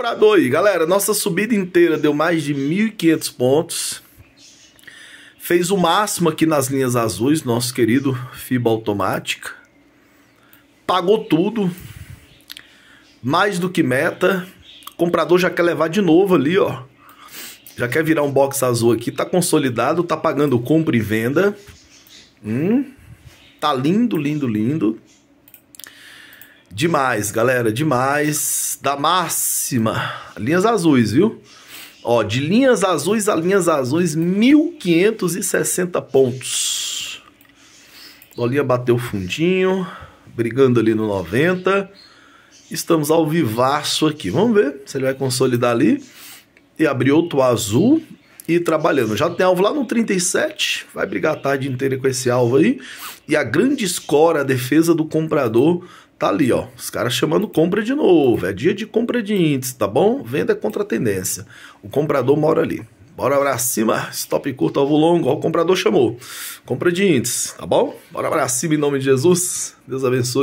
para 2. Galera, nossa subida inteira deu mais de 1.500 pontos. Fez o máximo aqui nas linhas azuis, nosso querido Fibra Automática. Pagou tudo. Mais do que meta. O comprador já quer levar de novo ali, ó. Já quer virar um box azul aqui. Tá consolidado, tá pagando compra e venda. Hum, tá lindo, lindo, lindo. Demais, galera, demais. Da máxima. Linhas azuis, viu? Ó, de linhas azuis a linhas azuis, 1560 pontos. Dolinha bateu fundinho, brigando ali no 90. Estamos ao vivaço aqui. Vamos ver se ele vai consolidar ali. E abrir outro azul e trabalhando. Já tem alvo lá no 37, vai brigar a tarde inteira com esse alvo aí. E a grande score, a defesa do comprador, Tá ali, ó. Os caras chamando compra de novo. É dia de compra de índice, tá bom? Venda é contra a tendência. O comprador mora ali. Bora pra cima, stop curto, alvo longo, ó, o comprador chamou. Compra de índice, tá bom? Bora pra cima em nome de Jesus. Deus abençoe.